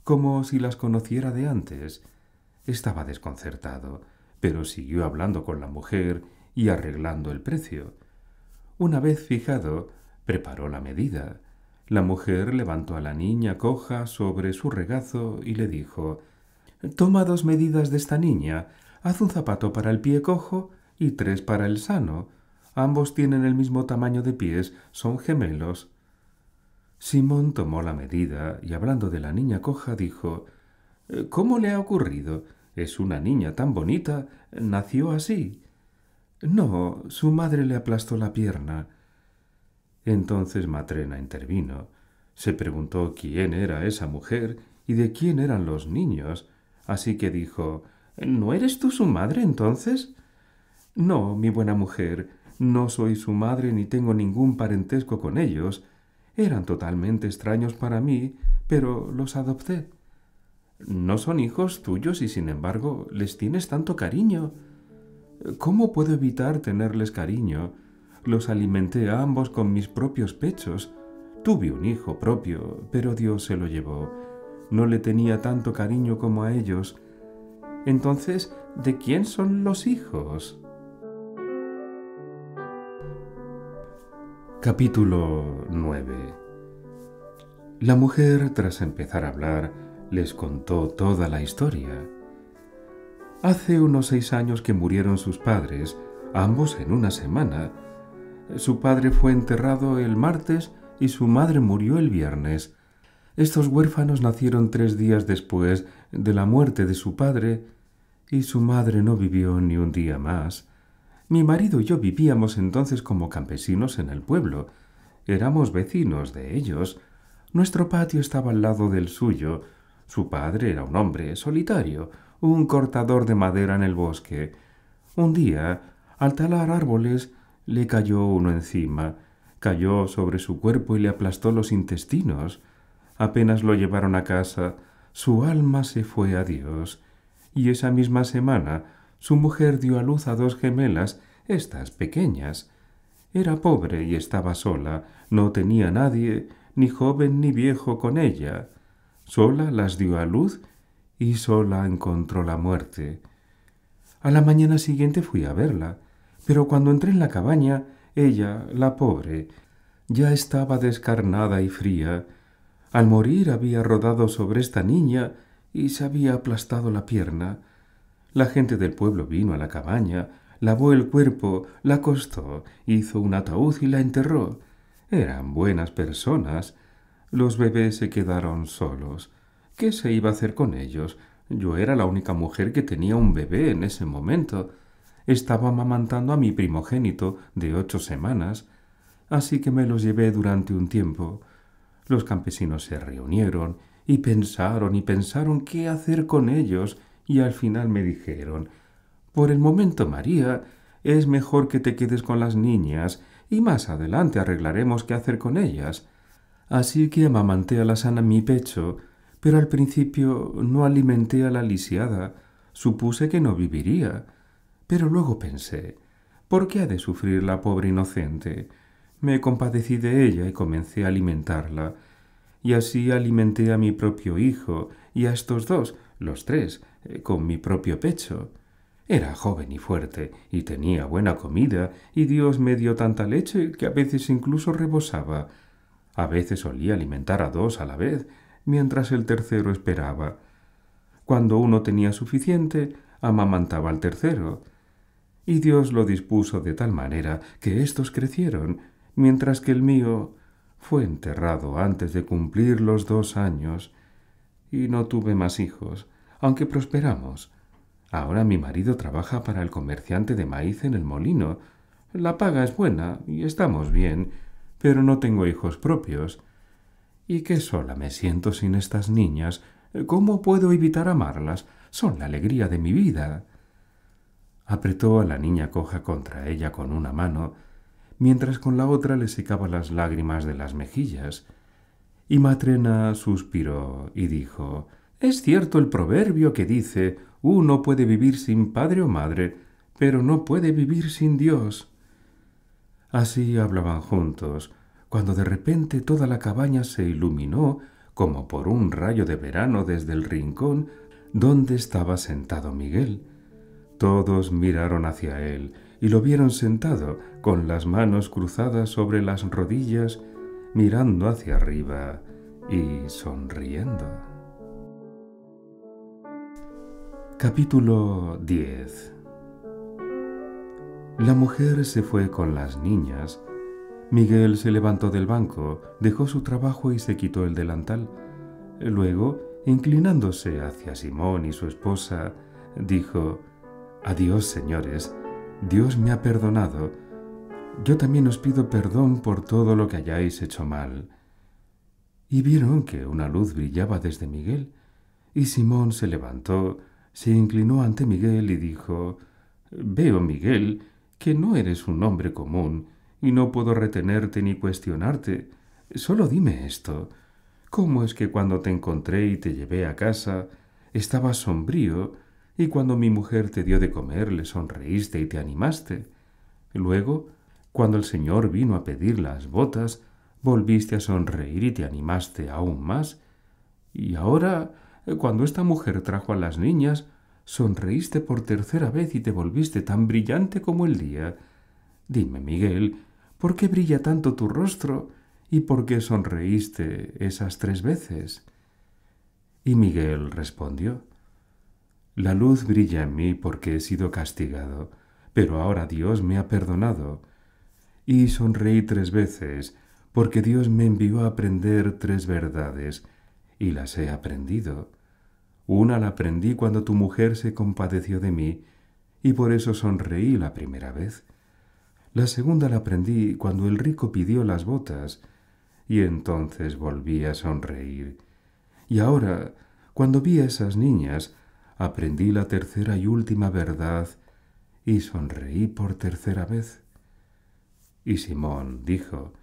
como si las conociera de antes. Estaba desconcertado, pero siguió hablando con la mujer y arreglando el precio. Una vez fijado, preparó la medida. La mujer levantó a la niña coja sobre su regazo y le dijo Toma dos medidas de esta niña, haz un zapato para el pie cojo y tres para el sano, Ambos tienen el mismo tamaño de pies, son gemelos. Simón tomó la medida y hablando de la niña coja dijo eh, ¿Cómo le ha ocurrido? Es una niña tan bonita. Nació así. No, su madre le aplastó la pierna. Entonces Matrena intervino. Se preguntó quién era esa mujer y de quién eran los niños. Así que dijo ¿No eres tú su madre entonces? No, mi buena mujer, no soy su madre ni tengo ningún parentesco con ellos, eran totalmente extraños para mí, pero los adopté. No son hijos tuyos y sin embargo les tienes tanto cariño. ¿Cómo puedo evitar tenerles cariño? Los alimenté a ambos con mis propios pechos. Tuve un hijo propio, pero Dios se lo llevó. No le tenía tanto cariño como a ellos. Entonces, ¿de quién son los hijos? Capítulo 9 La mujer, tras empezar a hablar, les contó toda la historia. Hace unos seis años que murieron sus padres, ambos en una semana. Su padre fue enterrado el martes y su madre murió el viernes. Estos huérfanos nacieron tres días después de la muerte de su padre y su madre no vivió ni un día más. Mi marido y yo vivíamos entonces como campesinos en el pueblo. Éramos vecinos de ellos. Nuestro patio estaba al lado del suyo. Su padre era un hombre solitario, un cortador de madera en el bosque. Un día, al talar árboles, le cayó uno encima, cayó sobre su cuerpo y le aplastó los intestinos. Apenas lo llevaron a casa, su alma se fue a Dios, y esa misma semana su mujer dio a luz a dos gemelas, estas pequeñas. Era pobre y estaba sola, no tenía nadie, ni joven ni viejo con ella. Sola las dio a luz y sola encontró la muerte. A la mañana siguiente fui a verla, pero cuando entré en la cabaña, ella, la pobre, ya estaba descarnada y fría. Al morir había rodado sobre esta niña y se había aplastado la pierna. La gente del pueblo vino a la cabaña, lavó el cuerpo, la acostó, hizo un ataúd y la enterró. Eran buenas personas. Los bebés se quedaron solos. ¿Qué se iba a hacer con ellos? Yo era la única mujer que tenía un bebé en ese momento. Estaba amamantando a mi primogénito de ocho semanas, así que me los llevé durante un tiempo. Los campesinos se reunieron y pensaron y pensaron qué hacer con ellos y al final me dijeron Por el momento, María, es mejor que te quedes con las niñas y más adelante arreglaremos qué hacer con ellas. Así que amamanté a la sana en mi pecho, pero al principio no alimenté a la lisiada. Supuse que no viviría. Pero luego pensé, ¿por qué ha de sufrir la pobre inocente? Me compadecí de ella y comencé a alimentarla. Y así alimenté a mi propio hijo y a estos dos, los tres, eh, con mi propio pecho. Era joven y fuerte, y tenía buena comida, y Dios me dio tanta leche que a veces incluso rebosaba. A veces solía alimentar a dos a la vez, mientras el tercero esperaba. Cuando uno tenía suficiente, amamantaba al tercero. Y Dios lo dispuso de tal manera que éstos crecieron, mientras que el mío fue enterrado antes de cumplir los dos años, y no tuve más hijos aunque prosperamos. Ahora mi marido trabaja para el comerciante de maíz en el molino. La paga es buena y estamos bien, pero no tengo hijos propios. Y qué sola me siento sin estas niñas. ¿Cómo puedo evitar amarlas? Son la alegría de mi vida. Apretó a la niña coja contra ella con una mano, mientras con la otra le secaba las lágrimas de las mejillas. Y Matrena suspiró y dijo es cierto el proverbio que dice, uno puede vivir sin padre o madre, pero no puede vivir sin Dios. Así hablaban juntos, cuando de repente toda la cabaña se iluminó como por un rayo de verano desde el rincón donde estaba sentado Miguel. Todos miraron hacia él y lo vieron sentado, con las manos cruzadas sobre las rodillas, mirando hacia arriba y sonriendo. Capítulo 10 La mujer se fue con las niñas. Miguel se levantó del banco, dejó su trabajo y se quitó el delantal. Luego, inclinándose hacia Simón y su esposa, dijo, Adiós, señores, Dios me ha perdonado. Yo también os pido perdón por todo lo que hayáis hecho mal. Y vieron que una luz brillaba desde Miguel, y Simón se levantó, se inclinó ante Miguel y dijo Veo, Miguel, que no eres un hombre común, y no puedo retenerte ni cuestionarte. Solo dime esto. ¿Cómo es que cuando te encontré y te llevé a casa, estabas sombrío, y cuando mi mujer te dio de comer, le sonreíste y te animaste? Luego, cuando el Señor vino a pedir las botas, volviste a sonreír y te animaste aún más. Y ahora cuando esta mujer trajo a las niñas, sonreíste por tercera vez y te volviste tan brillante como el día. Dime, Miguel, ¿por qué brilla tanto tu rostro y por qué sonreíste esas tres veces? Y Miguel respondió, La luz brilla en mí porque he sido castigado, pero ahora Dios me ha perdonado. Y sonreí tres veces, porque Dios me envió a aprender tres verdades, y las he aprendido. Una la aprendí cuando tu mujer se compadeció de mí y por eso sonreí la primera vez. La segunda la aprendí cuando el rico pidió las botas y entonces volví a sonreír. Y ahora, cuando vi a esas niñas, aprendí la tercera y última verdad y sonreí por tercera vez. Y Simón dijo,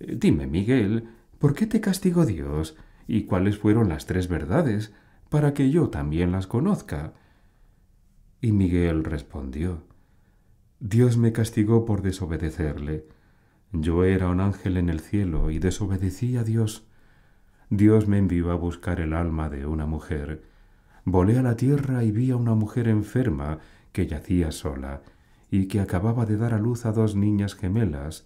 Dime, Miguel, ¿por qué te castigó Dios? ¿Y cuáles fueron las tres verdades? para que yo también las conozca. Y Miguel respondió, Dios me castigó por desobedecerle. Yo era un ángel en el cielo y desobedecí a Dios. Dios me envió a buscar el alma de una mujer. Volé a la tierra y vi a una mujer enferma que yacía sola y que acababa de dar a luz a dos niñas gemelas.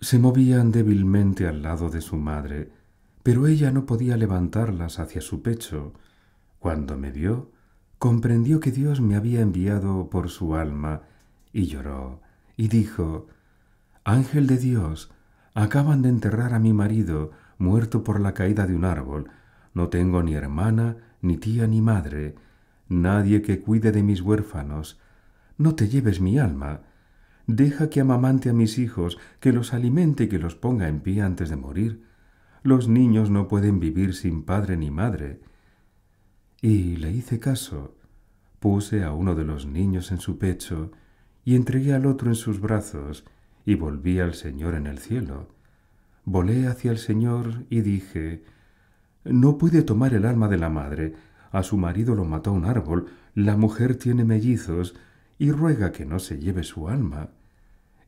Se movían débilmente al lado de su madre, pero ella no podía levantarlas hacia su pecho. Cuando me vio, comprendió que Dios me había enviado por su alma, y lloró, y dijo, Ángel de Dios, acaban de enterrar a mi marido, muerto por la caída de un árbol. No tengo ni hermana, ni tía, ni madre, nadie que cuide de mis huérfanos. No te lleves mi alma. Deja que amamante a mis hijos, que los alimente y que los ponga en pie antes de morir. Los niños no pueden vivir sin padre ni madre y le hice caso. Puse a uno de los niños en su pecho y entregué al otro en sus brazos y volví al Señor en el cielo. Volé hacia el Señor y dije, No puede tomar el alma de la madre, a su marido lo mató un árbol, la mujer tiene mellizos y ruega que no se lleve su alma.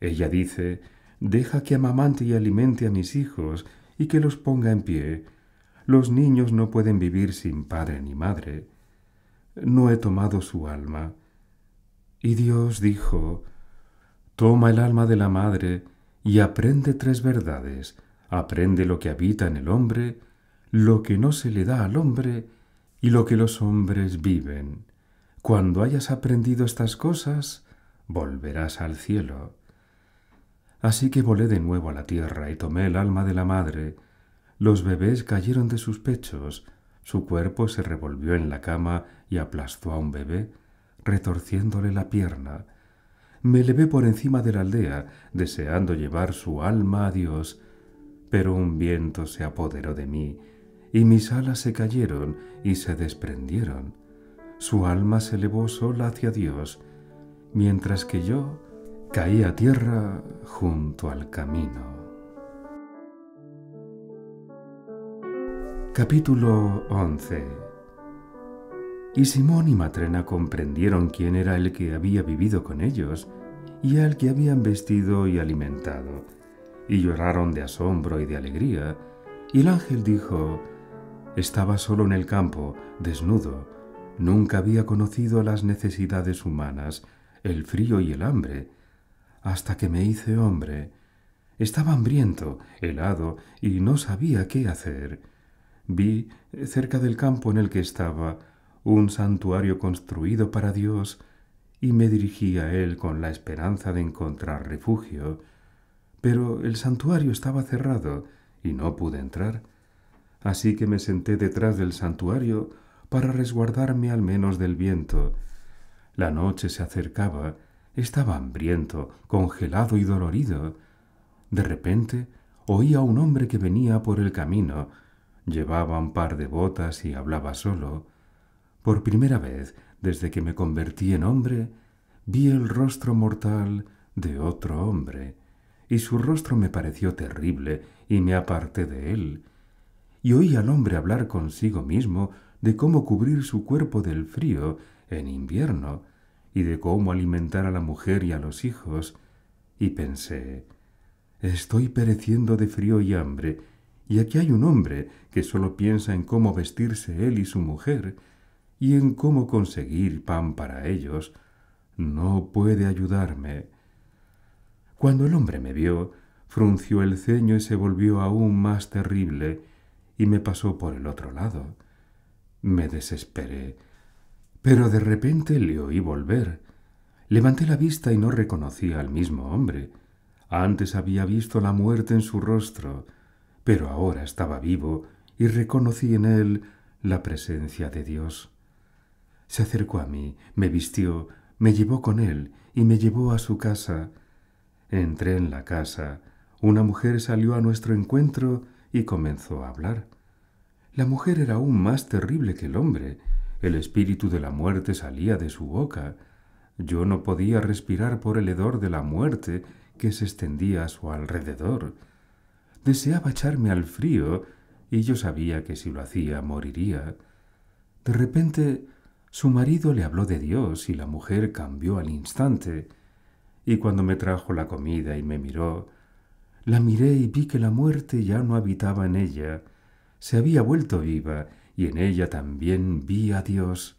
Ella dice, Deja que amamante y alimente a mis hijos y que los ponga en pie, los niños no pueden vivir sin padre ni madre. No he tomado su alma. Y Dios dijo, Toma el alma de la madre y aprende tres verdades. Aprende lo que habita en el hombre, lo que no se le da al hombre y lo que los hombres viven. Cuando hayas aprendido estas cosas, volverás al cielo. Así que volé de nuevo a la tierra y tomé el alma de la madre, los bebés cayeron de sus pechos, su cuerpo se revolvió en la cama y aplastó a un bebé, retorciéndole la pierna. Me elevé por encima de la aldea, deseando llevar su alma a Dios, pero un viento se apoderó de mí, y mis alas se cayeron y se desprendieron. Su alma se elevó sola hacia Dios, mientras que yo caí a tierra junto al camino. Capítulo 11 Y Simón y Matrena comprendieron quién era el que había vivido con ellos y al que habían vestido y alimentado, y lloraron de asombro y de alegría, y el ángel dijo, Estaba solo en el campo, desnudo, nunca había conocido las necesidades humanas, el frío y el hambre, hasta que me hice hombre. Estaba hambriento, helado, y no sabía qué hacer. Vi, cerca del campo en el que estaba, un santuario construido para Dios, y me dirigí a él con la esperanza de encontrar refugio, pero el santuario estaba cerrado y no pude entrar, así que me senté detrás del santuario para resguardarme al menos del viento. La noche se acercaba, estaba hambriento, congelado y dolorido. De repente oí a un hombre que venía por el camino, llevaba un par de botas y hablaba solo, por primera vez desde que me convertí en hombre, vi el rostro mortal de otro hombre, y su rostro me pareció terrible y me aparté de él, y oí al hombre hablar consigo mismo de cómo cubrir su cuerpo del frío en invierno y de cómo alimentar a la mujer y a los hijos, y pensé, estoy pereciendo de frío y hambre, y aquí hay un hombre que solo piensa en cómo vestirse él y su mujer, y en cómo conseguir pan para ellos, no puede ayudarme. Cuando el hombre me vio, frunció el ceño y se volvió aún más terrible, y me pasó por el otro lado. Me desesperé, pero de repente le oí volver. Levanté la vista y no reconocí al mismo hombre. Antes había visto la muerte en su rostro, pero ahora estaba vivo y reconocí en él la presencia de Dios. Se acercó a mí, me vistió, me llevó con él y me llevó a su casa. Entré en la casa, una mujer salió a nuestro encuentro y comenzó a hablar. La mujer era aún más terrible que el hombre, el espíritu de la muerte salía de su boca. Yo no podía respirar por el hedor de la muerte que se extendía a su alrededor. Deseaba echarme al frío y yo sabía que si lo hacía moriría. De repente su marido le habló de Dios y la mujer cambió al instante. Y cuando me trajo la comida y me miró, la miré y vi que la muerte ya no habitaba en ella, se había vuelto viva y en ella también vi a Dios.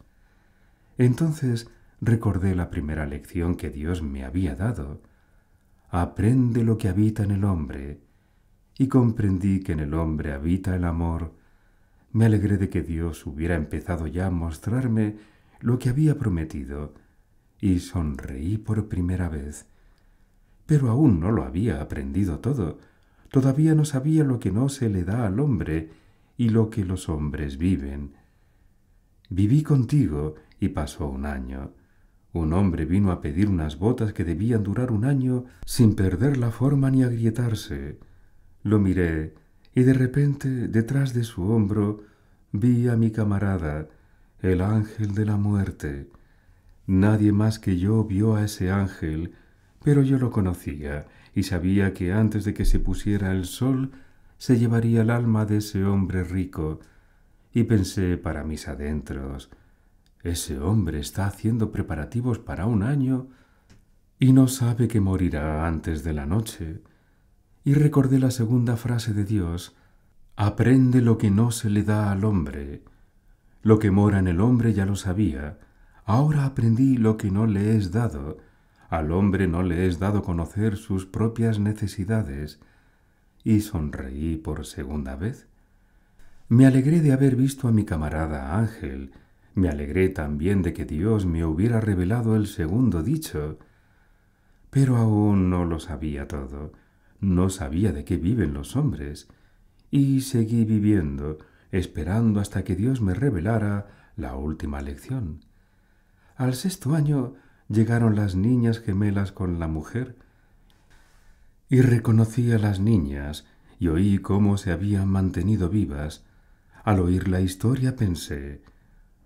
Entonces recordé la primera lección que Dios me había dado. Aprende lo que habita en el hombre, y comprendí que en el hombre habita el amor, me alegré de que Dios hubiera empezado ya a mostrarme lo que había prometido, y sonreí por primera vez. Pero aún no lo había aprendido todo, todavía no sabía lo que no se le da al hombre y lo que los hombres viven. Viví contigo y pasó un año. Un hombre vino a pedir unas botas que debían durar un año sin perder la forma ni agrietarse. Lo miré y de repente detrás de su hombro vi a mi camarada, el ángel de la muerte. Nadie más que yo vio a ese ángel, pero yo lo conocía y sabía que antes de que se pusiera el sol se llevaría el alma de ese hombre rico, y pensé para mis adentros, ese hombre está haciendo preparativos para un año y no sabe que morirá antes de la noche y recordé la segunda frase de Dios, Aprende lo que no se le da al hombre. Lo que mora en el hombre ya lo sabía, ahora aprendí lo que no le es dado. Al hombre no le es dado conocer sus propias necesidades. Y sonreí por segunda vez. Me alegré de haber visto a mi camarada Ángel, me alegré también de que Dios me hubiera revelado el segundo dicho, pero aún no lo sabía todo no sabía de qué viven los hombres, y seguí viviendo, esperando hasta que Dios me revelara la última lección. Al sexto año llegaron las niñas gemelas con la mujer, y reconocí a las niñas y oí cómo se habían mantenido vivas. Al oír la historia pensé,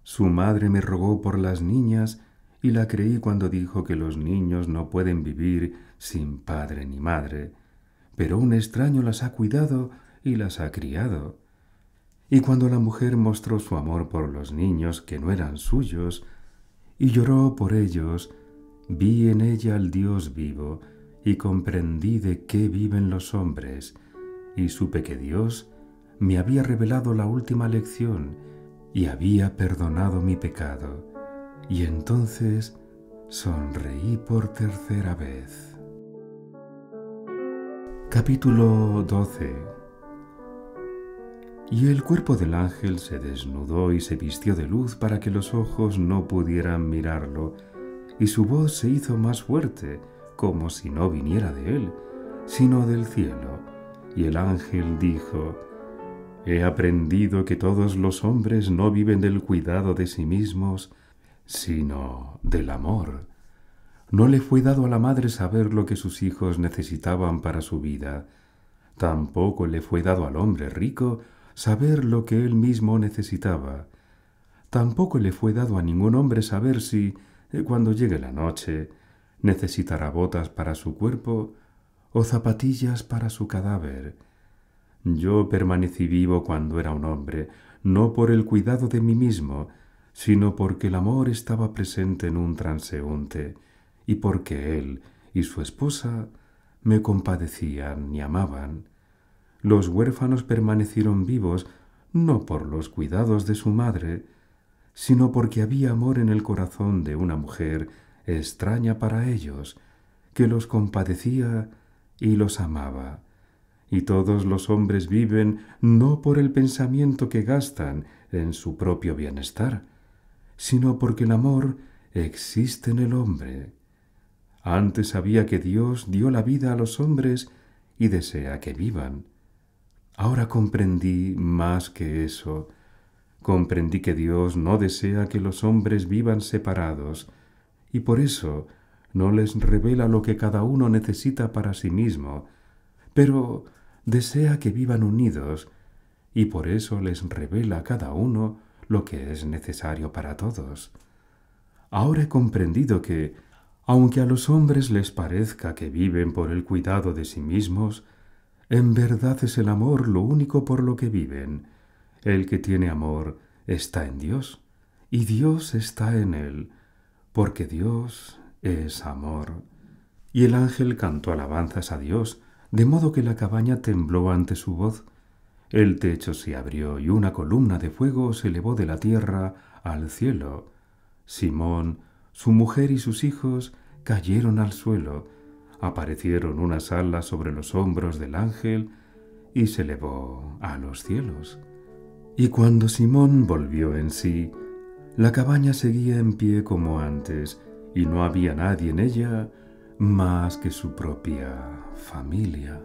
su madre me rogó por las niñas y la creí cuando dijo que los niños no pueden vivir sin padre ni madre pero un extraño las ha cuidado y las ha criado. Y cuando la mujer mostró su amor por los niños que no eran suyos, y lloró por ellos, vi en ella al Dios vivo, y comprendí de qué viven los hombres, y supe que Dios me había revelado la última lección y había perdonado mi pecado, y entonces sonreí por tercera vez. Capítulo 12 Y el cuerpo del ángel se desnudó y se vistió de luz para que los ojos no pudieran mirarlo, y su voz se hizo más fuerte, como si no viniera de él, sino del cielo. Y el ángel dijo, He aprendido que todos los hombres no viven del cuidado de sí mismos, sino del amor no le fue dado a la madre saber lo que sus hijos necesitaban para su vida. Tampoco le fue dado al hombre rico saber lo que él mismo necesitaba. Tampoco le fue dado a ningún hombre saber si, eh, cuando llegue la noche, necesitará botas para su cuerpo o zapatillas para su cadáver. Yo permanecí vivo cuando era un hombre, no por el cuidado de mí mismo, sino porque el amor estaba presente en un transeúnte y porque él y su esposa me compadecían y amaban, los huérfanos permanecieron vivos no por los cuidados de su madre, sino porque había amor en el corazón de una mujer extraña para ellos, que los compadecía y los amaba. Y todos los hombres viven no por el pensamiento que gastan en su propio bienestar, sino porque el amor existe en el hombre. Antes sabía que Dios dio la vida a los hombres y desea que vivan. Ahora comprendí más que eso. Comprendí que Dios no desea que los hombres vivan separados y por eso no les revela lo que cada uno necesita para sí mismo, pero desea que vivan unidos y por eso les revela a cada uno lo que es necesario para todos. Ahora he comprendido que aunque a los hombres les parezca que viven por el cuidado de sí mismos, en verdad es el amor lo único por lo que viven. El que tiene amor está en Dios, y Dios está en él, porque Dios es amor. Y el ángel cantó alabanzas a Dios, de modo que la cabaña tembló ante su voz. El techo se abrió y una columna de fuego se elevó de la tierra al cielo. Simón su mujer y sus hijos cayeron al suelo, aparecieron unas alas sobre los hombros del ángel y se elevó a los cielos. Y cuando Simón volvió en sí, la cabaña seguía en pie como antes y no había nadie en ella más que su propia familia.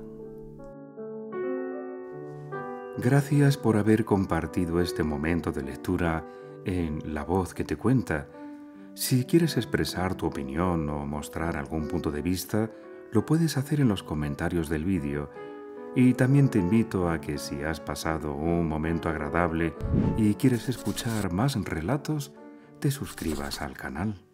Gracias por haber compartido este momento de lectura en La voz que te cuenta si quieres expresar tu opinión o mostrar algún punto de vista, lo puedes hacer en los comentarios del vídeo. Y también te invito a que si has pasado un momento agradable y quieres escuchar más relatos, te suscribas al canal.